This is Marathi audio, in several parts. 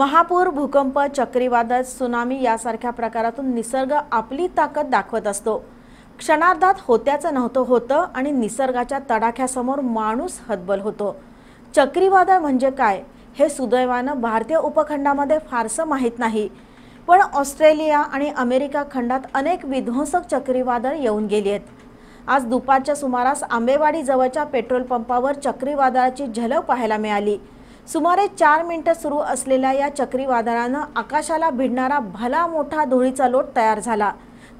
महापूर भूकंप चक्रीवादळ सुनामी यासारख्या प्रकारातून निसर्ग आपली ताकद दाखवत असतो क्षणार्धात होत्याचं नव्हतं होतं आणि निसर्गाच्या तडाख्यासमोर माणूस हतबल होतो चक्रीवादळ म्हणजे काय हे सुदैवानं भारतीय उपखंडामध्ये फारसं माहीत नाही पण ऑस्ट्रेलिया आणि अमेरिका खंडात अनेक विध्वंसक चक्रीवादळ येऊन गेली आहेत आज दुपारच्या सुमारास आंबेवाडी जवळच्या पेट्रोल पंपावर चक्रीवादळाची झलक पाहायला मिळाली सुमारे चार मिनिटं सुरू असलेल्या या चक्रीवादळानं आकाशाला भिडणारा भला मोठा धुळीचा लोट तयार झाला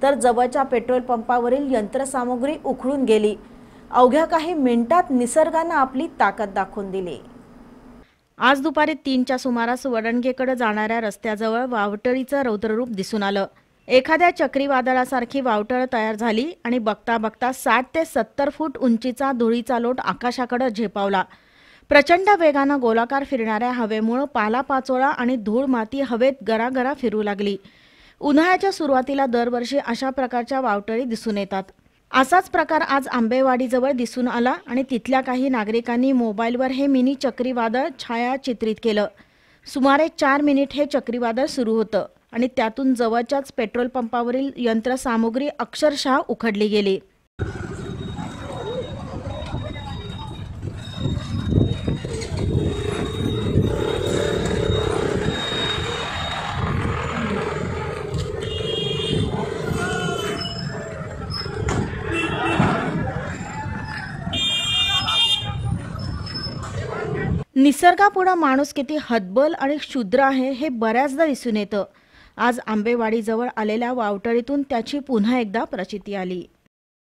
तर जवळच्या पेट्रोल पंपावरील यंत्रसामुग्री उखडून गेली अवघ्या काही मिनिटात निसर्गानं आपली ताकद दाखवून दिली आज दुपारी तीनच्या सुमारास वडणगेकडे जाणाऱ्या रस्त्याजवळ वावटळीचं रौद्ररूप दिसून आलं एखाद्या चक्रीवादळासारखी वावटळ तयार झाली आणि बघता बघता साठ ते सत्तर फूट उंचीचा धुळीचा लोट आकाशाकडे झेपावला प्रचंड वेगानं गोलाकार फिरणाऱ्या हवेमुळं पालापाचोळा आणि धूळ माती हवेत गरागरा फिरू लागली उन्हाळ्याच्या सुरुवातीला दरवर्षी अशा प्रकारच्या वावटळी दिसून येतात असाच प्रकार आज आंबेवाडीजवळ दिसून आला आणि तिथल्या काही नागरिकांनी मोबाईलवर हे मिनी चक्रीवादळ छाया चित्रित केलं सुमारे चार मिनिट हे चक्रीवादळ सुरू होतं आणि त्यातून जवळच्याच पेट्रोल पंपावरील यंत्रसामुग्री अक्षरशः उखडली गेली निसर्गापुढं माणूस किती हतबल आणि क्षुद्र आहे हे बऱ्याचदा दिसून येतं आज आंबेवाडीजवळ आलेल्या वावटळीतून त्याची पुन्हा एकदा प्रचिती आली